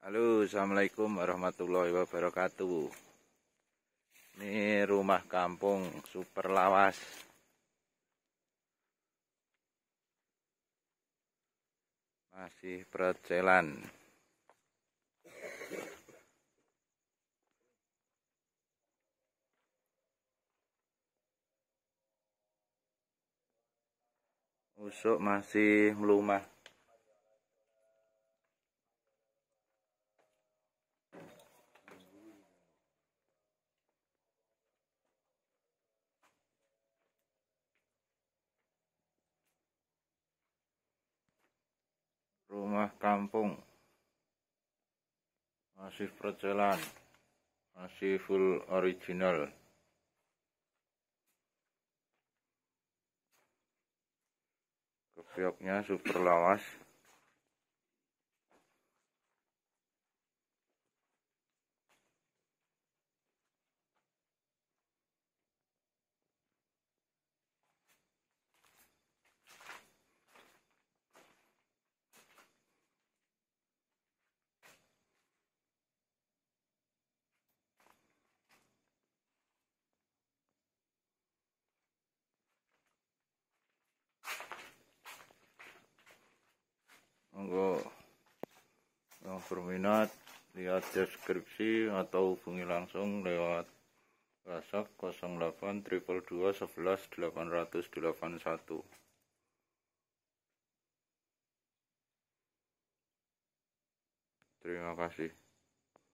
Halo assalamualaikum warahmatullahi wabarakatuh ini rumah kampung super lawas masih percelan usuk masih melumah rumah kampung masih percelan masih full original kepioknya super lawas monggo yang berminat lihat deskripsi atau hubungi langsung lewat WhatsApp 08 triple 2 11 881 Terima kasih.